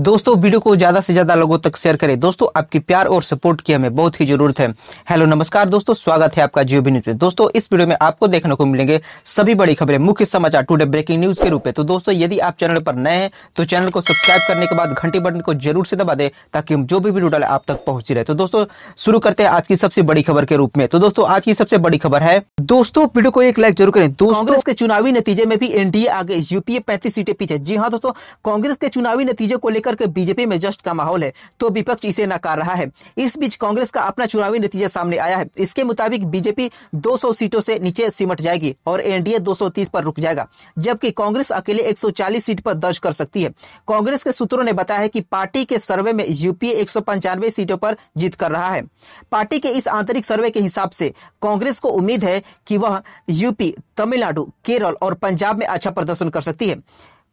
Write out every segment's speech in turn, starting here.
दोस्तों वीडियो को ज्यादा से ज्यादा लोगों तक शेयर करें दोस्तों आपकी प्यार और सपोर्ट की हमें बहुत ही जरूरत है हेलो नमस्कार दोस्तों स्वागत है आपका जियो भी न्यूज में दोस्तों इस वीडियो में आपको देखने को मिलेंगे सभी बड़ी खबरें मुख्य समाचार टुडे ब्रेकिंग न्यूज के रूप में तो दोस्तों यदि आप चैनल पर नए हैं तो चैनल को सब्सक्राइब करने के बाद घंटी बटन को जरूर से दबा दे ताकि हम जो भी वीडियो डाले आप तक पहुंची रहे तो दोस्तों शुरू करते हैं आज की सबसे बड़ी खबर के रूप में तो दोस्तों आज की सबसे बड़ी खबर है दोस्तों वीडियो को एक लाइक जरूर करें कांग्रेस के चुनावी नतीजे में भी एनडीए आगे यूपीए पैंतीस सीटें पीछे जी हाँ दोस्तों कांग्रेस के चुनावी नतीजे को लेकर लेकर के बीजेपी में जस्ट का माहौल है तो विपक्ष इसे नकार रहा है इस बीच कांग्रेस का अपना चुनावी नतीजा सामने आया है इसके मुताबिक बीजेपी 200 सीटों से नीचे सिमट जाएगी और एनडीए 230 पर रुक जाएगा जबकि कांग्रेस अकेले 140 सीट पर दर्ज कर सकती है कांग्रेस के सूत्रों ने बताया है कि पार्टी के सर्वे में यूपीए एक सीटों पर जीत कर रहा है पार्टी के इस आंतरिक सर्वे के हिसाब से कांग्रेस को उम्मीद है कि वह यूपी तमिलनाडु केरल और पंजाब में अच्छा प्रदर्शन कर सकती है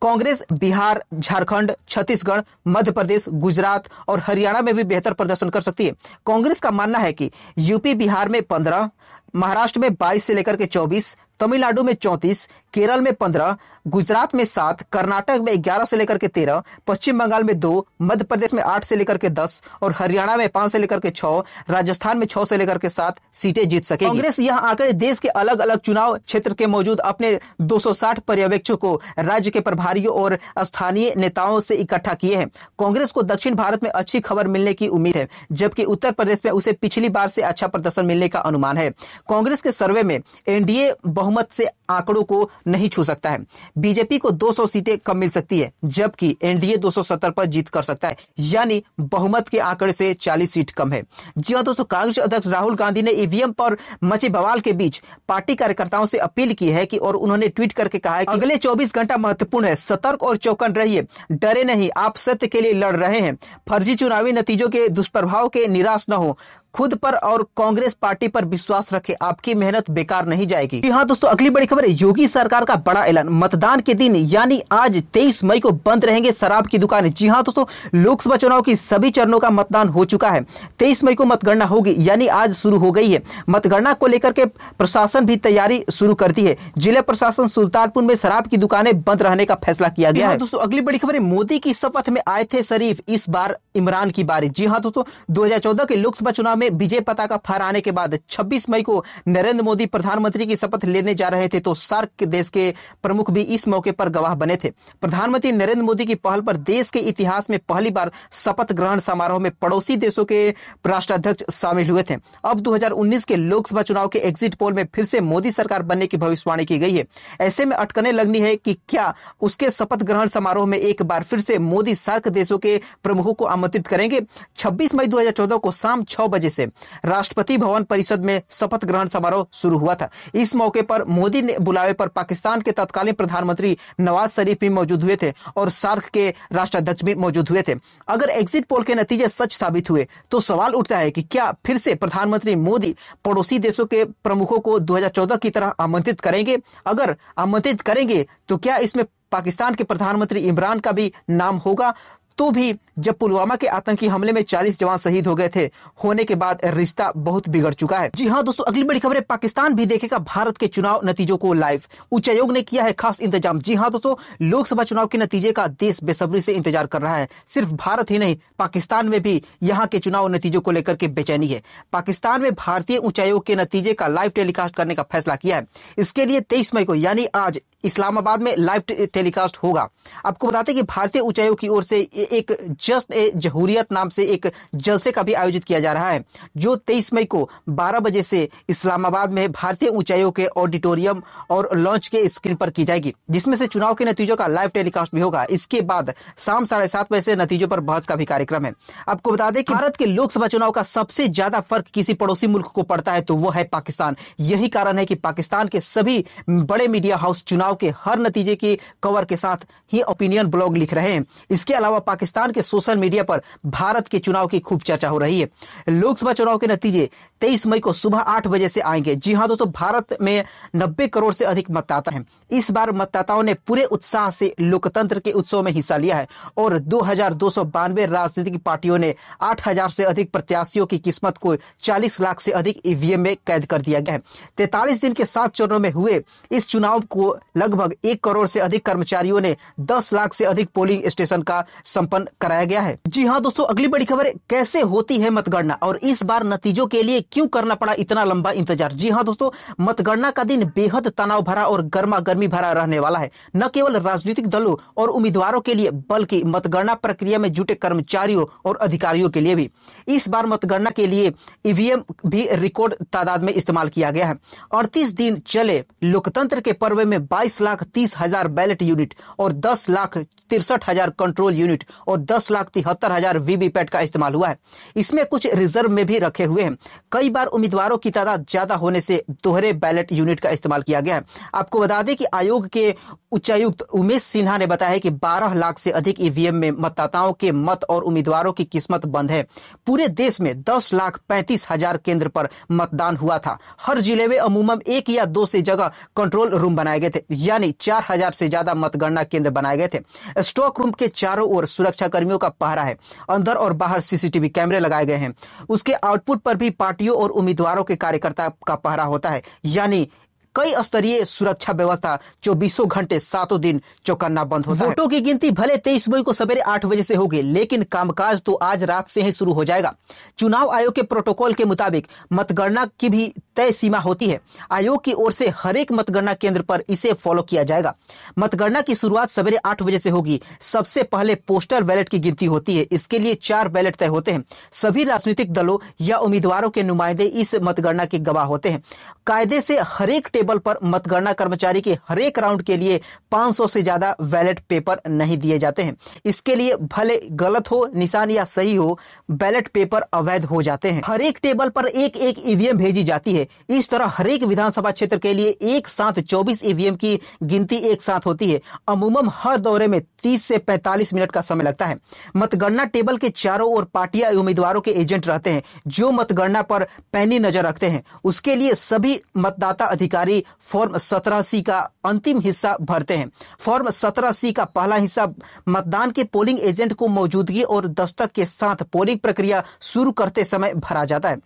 कांग्रेस बिहार झारखंड छत्तीसगढ़ मध्य प्रदेश गुजरात और हरियाणा में भी बेहतर प्रदर्शन कर सकती है कांग्रेस का मानना है कि यूपी बिहार में पंद्रह महाराष्ट्र में 22 से लेकर के 24 तमिलनाडु में चौंतीस केरल में पंद्रह गुजरात में सात कर्नाटक में ग्यारह से लेकर के तेरह पश्चिम बंगाल में दो मध्य प्रदेश में आठ से लेकर के दस और हरियाणा में पांच से लेकर के छह राजस्थान में छह से लेकर के सात सीटें जीत सके कांग्रेस यह आंकड़े देश के अलग अलग चुनाव क्षेत्र के मौजूद अपने 260 पर्यवेक्षकों को राज्य के प्रभारियों और स्थानीय नेताओं से इकट्ठा किए हैं कांग्रेस को दक्षिण भारत में अच्छी खबर मिलने की उम्मीद है जबकि उत्तर प्रदेश में उसे पिछली बार से अच्छा प्रदर्शन मिलने का अनुमान है कांग्रेस के सर्वे में एनडीए बहुत तोहमत से आंकड़ों को नहीं छू सकता है बीजेपी को 200 सीटें कम मिल सकती है जबकि एनडीए 270 पर जीत कर सकता है यानी बहुमत के आंकड़े से 40 सीट कम है जी हाँ दोस्तों कांग्रेस अध्यक्ष राहुल गांधी ने ईवीएम पर मचे बवाल के बीच पार्टी कार्यकर्ताओं से अपील की है कि और उन्होंने ट्वीट करके कहा है कि अगले 24 घंटा महत्वपूर्ण है सतर्क और चौकन रहिए डरे नहीं आप सत्य के लिए लड़ रहे हैं फर्जी चुनावी नतीजों के दुष्प्रभाव के निराश न हो खुद पर और कांग्रेस पार्टी पर विश्वास रखें आपकी मेहनत बेकार नहीं जाएगी हाँ दोस्तों अगली बड़ी खबर खबर योगी सरकार का बड़ा ऐलान मतदान के दिन यानी आज 23 मई को बंद रहेंगे शराब की दुकानें जी हाँ दोस्तों लोकसभा चुनाव की सभी चरणों का मतदान हो चुका है 23 मई को मतगणना होगी यानी आज शुरू हो गई है मतगणना को लेकर के प्रशासन भी तैयारी शुरू कर दी है जिला प्रशासन सुल्तानपुर में शराब की दुकानें बंद रहने का फैसला किया गया हाँ है दोस्तों अगली बड़ी खबर मोदी की शपथ में आए थे शरीफ इस बार इमरान की बारी जी हाँ दोस्तों दो के लोकसभा चुनाव में विजय पताका फहराने के बाद छब्बीस मई को नरेंद्र मोदी प्रधानमंत्री की शपथ लेने जा रहे थे तो सार्क देश के प्रमुख भी इस मौके पर गवाह बने थे प्रधानमंत्री नरेंद्र मोदी की पहल पर देश के इतिहास में पहली बार शपथ ग्रहण समारोह में पड़ोसी देशों के राष्ट्राध्यक्ष शामिल हुए थे अब 2019 के लोकसभा चुनाव के एग्जिट पोल में फिर से मोदी सरकार बनने की भविष्यवाणी की गई है ऐसे में अटकने लगनी है कि क्या उसके शपथ ग्रहण समारोह में एक बार फिर से मोदी सार्क देशों के प्रमुखों को आमंत्रित करेंगे 26 मई 2014 को शाम 6 बजे से राष्ट्रपति भवन परिषद में शपथ ग्रहण समारोह शुरू हुआ था इस मौके पर मोदी ने बुलावे पर पाकिस्तान के तत्कालीन प्रधानमंत्री नवाज शरीफ भी मौजूद हुए थे और सार्क के राष्ट्राध्यक्ष भी मौजूद हुए थे अगर एग्जिट पोल के नतीजे सच साबित हुए तो सवाल उठता है कि क्या फिर से प्रधानमंत्री मोदी पड़ोसी देशों के प्रमुखों को 2014 की तरह आमंत्रित करेंगे अगर आमंत्रित करेंगे तो क्या इसमें पाकिस्तान के प्रधानमंत्री इमरान का भी नाम होगा तो भी जब पुलवामा के आतंकी हमले में 40 जवान शहीद हो गए थे होने के बाद रिश्ता बहुत बिगड़ चुका है जी हाँ दोस्तों अगली बड़ी खबर है पाकिस्तान भी देखेगा भारत के चुनाव नतीजों को लाइव उच्च आयोग ने किया है खास इंतजाम जी हाँ दोस्तों लोकसभा चुनाव के नतीजे का देश बेसब्री से इंतजार कर रहा है सिर्फ भारत ही नहीं पाकिस्तान में भी यहाँ के चुनाव नतीजों को लेकर के बेचैनी है पाकिस्तान में भारतीय उच्चायोग के नतीजे का लाइव टेलीकास्ट करने का फैसला किया है इसके लिए तेईस मई को यानी आज इस्लामाबाद में लाइव टेलीकास्ट होगा आपको बताते हैं कि भारतीय उच्चायोग की ओर से एक जस्ट ए जहूरियत नाम से एक जलसे का भी आयोजित किया जा रहा है जो 23 मई को 12 बजे से इस्लामाबाद में भारतीय उच्चायोग के ऑडिटोरियम और लॉन्च के स्क्रीन पर की जाएगी जिसमें से चुनाव के नतीजों का लाइव टेलीकास्ट भी होगा इसके बाद शाम साढ़े सात बजे से नतीजों पर बहस का भी कार्यक्रम है आपको बता दें कि भारत के लोकसभा चुनाव का सबसे ज्यादा फर्क किसी पड़ोसी मुल्क को पड़ता है तो वो है पाकिस्तान यही कारण है कि पाकिस्तान के सभी बड़े मीडिया हाउस चुनाव चुनाव के हर नतीजे की कवर के साथ ही ओपिनियन ब्लॉग लिख रहे हैं इसके अलावा पाकिस्तान के सोशल मीडिया पर भारत के चुनाव की खूब चर्चा हो रही है लोकसभा चुनाव के नतीजे 23 मई को सुबह आठ बजे से आएंगे जी हाँ दोस्तों भारत में नब्बे करोड़ से अधिक मतदाता है इस बार मतदाताओं ने पूरे उत्साह से लोकतंत्र के उत्सव में हिस्सा लिया है और दो राजनीतिक पार्टियों ने आठ से अधिक प्रत्याशियों की किस्मत को चालीस लाख से अधिक ईवीएम में कैद कर दिया गया है तैतालीस दिन के सात चरणों में हुए इस चुनाव को लगभग एक करोड़ से अधिक कर्मचारियों ने दस लाख से अधिक पोलिंग स्टेशन का संपन्न कराया गया है जी हाँ दोस्तों अगली बड़ी खबर कैसे होती है मतगणना और इस बार नतीजों के लिए क्यों करना पड़ा इतना लंबा इंतजार जी हाँ दोस्तों मतगणना का दिन बेहद तनाव भरा और गर्मा गर्मी भरा रहने वाला है न केवल राजनीतिक दलों और उम्मीदवारों के लिए बल्कि मतगणना प्रक्रिया में जुटे कर्मचारियों और अधिकारियों के लिए भी इस बार मतगणना के लिए ईवीएम भी रिकॉर्ड तादाद में इस्तेमाल किया गया है अड़तीस दिन चले लोकतंत्र के पर्व में बाईस बाईस लाख तीस हजार बैलेट यूनिट और दस लाख तिरसठ हजार कंट्रोल यूनिट और दस लाख तिहत्तर हजार वीवीपैट का इस्तेमाल हुआ है इसमें कुछ रिजर्व में भी रखे हुए हैं कई बार उम्मीदवारों की तादाद ज्यादा होने से दोहरे बैलेट यूनिट का इस्तेमाल किया गया है आपको बता दें कि आयोग के उच्चायुक्त उमेश सिन्हा ने बताया कि 12 लाख से अधिक ईवीएम e में मतदाताओं के मत और उम्मीदवारों की किस्मत बंद है पूरे देश में दस लाख पैंतीस हजार केंद्र पर मतदान हुआ था हर जिले में अमूमन एक या दो से जगह कंट्रोल रूम बनाए गए थे यानी 4000 से ज्यादा मतगणना केंद्र बनाए गए थे स्टॉक रूम के चारों ओर सुरक्षा कर्मियों का पहरा है अंदर और बाहर सीसीटीवी कैमरे लगाए गए हैं उसके आउटपुट पर भी पार्टियों और उम्मीदवारों के कार्यकर्ता का पहरा होता है यानी कई स्तरीय सुरक्षा व्यवस्था चौबीसों घंटे सातों दिन चौकन्ना बंद होता है की गिनती भले तेईस मई को सवेरे आठ बजे से होगी लेकिन कामकाज तो आज रात से ही शुरू हो जाएगा चुनाव आयोग के प्रोटोकॉल के मुताबिक मतगणना की भी तय सीमा होती है आयोग की ओर से हरेक मतगणना केंद्र पर इसे फॉलो किया जाएगा मतगणना की शुरुआत सवेरे आठ बजे से होगी सबसे पहले पोस्टर बैलेट की गिनती होती है इसके लिए चार बैलेट तय होते हैं सभी राजनीतिक दलों या उम्मीदवारों के नुमाइंदे इस मतगणना के गवाह होते हैं कायदे से हरेक टेबल टेबल पर मतगणना कर्मचारी के हरेक राउंड के लिए 500 से ज्यादा बैलेट पेपर नहीं दिए जाते हैं इसके लिए भले गलत हो निशान या सही हो बैलेट पेपर अवैध हो जाते हैं हरेक टेबल पर एक एक ईवीएम भेजी जाती है इस तरह हरेक विधानसभा क्षेत्र के लिए एक साथ चौबीस ईवीएम की गिनती एक साथ होती है अमूमन हर दौरे में तीस से पैंतालीस मिनट का समय लगता है मतगणना टेबल के चारों ओर पार्टियां उम्मीदवारों के एजेंट रहते हैं जो मतगणना पर पैनी नजर रखते हैं उसके लिए सभी मतदाता अधिकारी कि फॉर्म सत्रह सी का अंतिम हिस्सा भरते हैं फॉर्म सत्रह सी का पहला हिस्सा मतदान के पोलिंग एजेंट को मौजूदगी और दस्तक के साथ पोलिंग प्रक्रिया शुरू करते समय भरा जाता है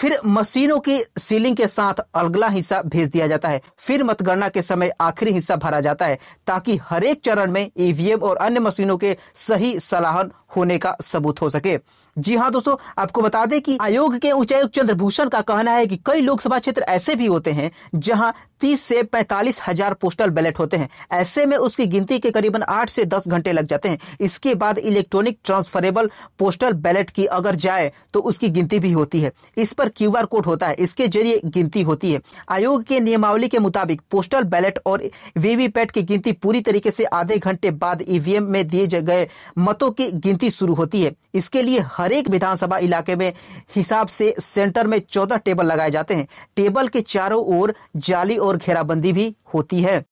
फिर मशीनों की सीलिंग के साथ अगला हिस्सा भेज दिया जाता है फिर मतगणना के समय आखिरी हिस्सा भरा जाता है ताकि हरेक चरण में ईवीएम e और अन्य मशीनों के सही सलाहन होने का सबूत हो सके जी हाँ दोस्तों आपको बता दें कि आयोग के उच्चायुक्त चंद्रभूषण का कहना है कि कई लोकसभा क्षेत्र ऐसे भी होते हैं जहां 30 से पैंतालीस हजार पोस्टल बैलेट होते हैं ऐसे में उसकी गिनती के करीबन 8 से 10 घंटे लग जाते हैं इसके बाद इलेक्ट्रॉनिक ट्रांसफरेबल पोस्टल बैलेट की अगर जाए तो उसकी गिनती भी होती है इस पर क्यू कोड होता है इसके जरिए गिनती होती है आयोग के नियमावली के मुताबिक पोस्टल बैलेट और वीवीपैट की गिनती पूरी तरीके से आधे घंटे बाद ईवीएम में दिए गए मतों की गिनती गिनती शुरू होती है इसके लिए हर एक विधानसभा इलाके में हिसाब से सेंटर में चौदह टेबल लगाए जाते हैं टेबल के चारों ओर जाली और घेराबंदी भी होती है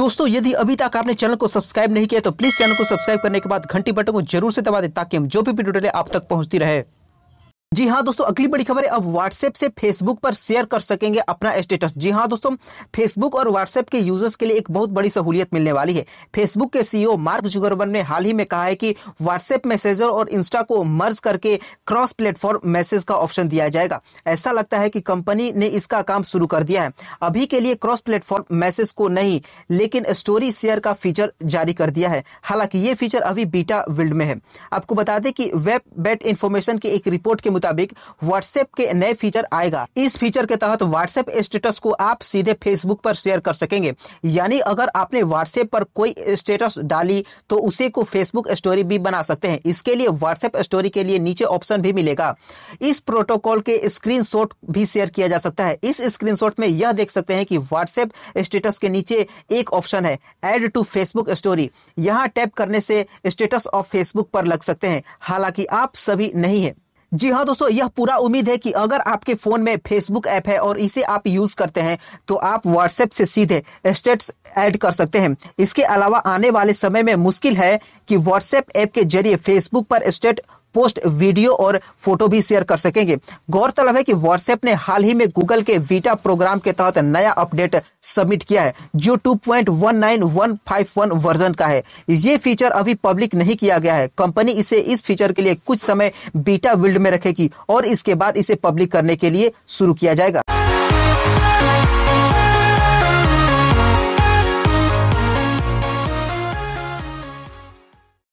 दोस्तों यदि अभी तक आपने चैनल को सब्सक्राइब नहीं किया तो प्लीज चैनल को सब्सक्राइब करने के बाद घंटी बटन को जरूर से दबा दें ताकि हम जो भी वीडियो डाले आप तक पहुंचती रहे जी हाँ दोस्तों अगली बड़ी खबर है अब व्हाट्सएप से फेसबुक पर शेयर कर सकेंगे अपना स्टेटस जी हाँ दोस्तों फेसबुक और व्हाट्सएप के यूजर्स के लिए एक बहुत बड़ी सहूलियत मिलने वाली है फेसबुक के सीईओ e मार्क जुगरबन ने हाल ही में कहा है कि व्हाट्सएप मैसेजर और इंस्टा को मर्ज करके क्रॉस प्लेटफॉर्म मैसेज का ऑप्शन दिया जाएगा ऐसा लगता है कि कंपनी ने इसका काम शुरू कर दिया है अभी के लिए क्रॉस प्लेटफॉर्म मैसेज को नहीं लेकिन स्टोरी शेयर का फीचर जारी कर दिया है हालांकि ये फीचर अभी बीटा विल्ड में है आपको बता दें कि वेब बेट इन्फॉर्मेशन की एक रिपोर्ट के मुताबिक व्हाट्सएप के नए फीचर आएगा इस फीचर के तहत व्हाट्सएप स्टेटस को आप सीधे फेसबुक पर शेयर कर सकेंगे यानी अगर आपने व्हाट्सएप पर कोई स्टेटस डाली तो उसे को फेसबुक स्टोरी भी बना सकते हैं इसके लिए व्हाट्सएप स्टोरी के लिए नीचे ऑप्शन भी मिलेगा इस प्रोटोकॉल के स्क्रीन भी शेयर किया जा सकता है इस स्क्रीन में यह देख सकते हैं कि व्हाट्सएप स्टेटस के नीचे एक ऑप्शन है एड टू फेसबुक स्टोरी यहाँ टैप करने से स्टेटस ऑफ फेसबुक पर लग सकते हैं हालांकि आप सभी नहीं है जी हाँ दोस्तों यह पूरा उम्मीद है कि अगर आपके फ़ोन में फेसबुक ऐप है और इसे आप यूज़ करते हैं तो आप व्हाट्सएप से सीधे स्टेटस ऐड कर सकते हैं इसके अलावा आने वाले समय में मुश्किल है कि व्हाट्सएप ऐप के जरिए फेसबुक पर स्टेट पोस्ट वीडियो और फोटो भी शेयर कर सकेंगे गौरतलब है कि व्हाट्सएप ने हाल ही में गूगल के वीटा प्रोग्राम के तहत नया अपडेट सबमिट किया है जो 2.19151 वर्जन का है ये फीचर अभी पब्लिक नहीं किया गया है कंपनी इसे इस फीचर के लिए कुछ समय बीटा बिल्ड में रखेगी और इसके बाद इसे पब्लिक करने के लिए शुरू किया जाएगा